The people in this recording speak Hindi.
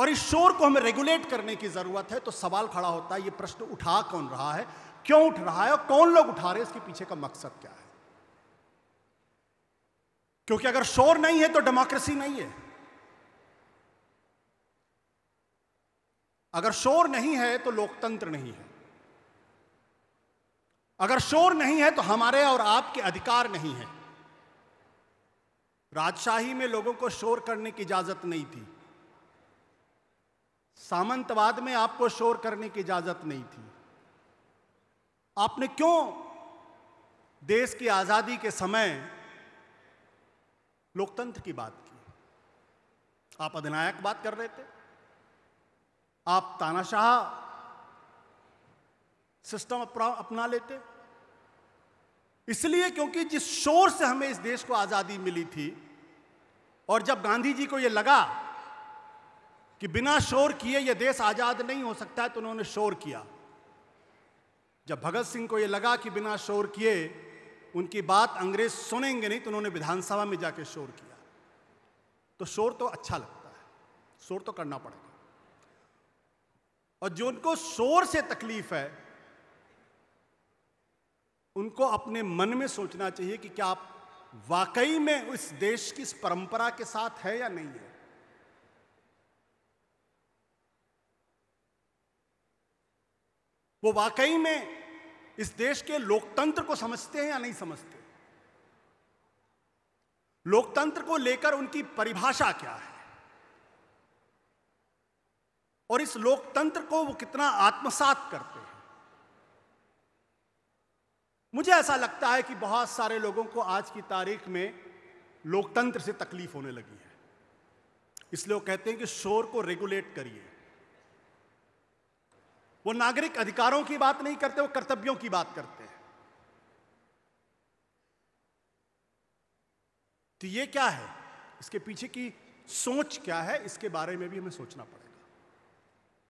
और इस शोर को हमें रेगुलेट करने की ज़रूरत है तो सवाल खड़ा होता है ये प्रश्न उठा कौन रहा है क्यों उठ रहा है और कौन लोग उठा रहे हैं इसके पीछे का मकसद क्या है क्योंकि अगर शोर नहीं है तो डेमोक्रेसी नहीं है अगर शोर नहीं है तो लोकतंत्र नहीं है अगर शोर नहीं है तो हमारे और आपके अधिकार नहीं है राजशाही में लोगों को शोर करने की इजाजत नहीं थी सामंतवाद में आपको शोर करने की इजाजत नहीं थी आपने क्यों देश की आजादी के समय लोकतंत्र की बात की आप अधिनायक बात कर रहे थे आप तानाशाह सिस्टम अपना लेते इसलिए क्योंकि जिस शोर से हमें इस देश को आजादी मिली थी और जब गांधी जी को यह लगा कि बिना शोर किए यह देश आज़ाद नहीं हो सकता है तो उन्होंने शोर किया जब भगत सिंह को यह लगा कि बिना शोर किए उनकी बात अंग्रेज सुनेंगे नहीं तो उन्होंने विधानसभा में जाके शोर किया तो शोर तो अच्छा लगता है शोर तो करना पड़ेगा और जो उनको शोर से तकलीफ है उनको अपने मन में सोचना चाहिए कि क्या आप वाकई में उस देश की इस परंपरा के साथ है या नहीं है वो वाकई में इस देश के लोकतंत्र को समझते हैं या नहीं समझते लोकतंत्र को लेकर उनकी परिभाषा क्या है और इस लोकतंत्र को वो कितना आत्मसात करते हैं मुझे ऐसा लगता है कि बहुत सारे लोगों को आज की तारीख में लोकतंत्र से तकलीफ होने लगी है इसलिए वो कहते हैं कि शोर को रेगुलेट करिए वो नागरिक अधिकारों की बात नहीं करते वो कर्तव्यों की बात करते हैं तो ये क्या है इसके पीछे की सोच क्या है इसके बारे में भी हमें सोचना पड़ेगा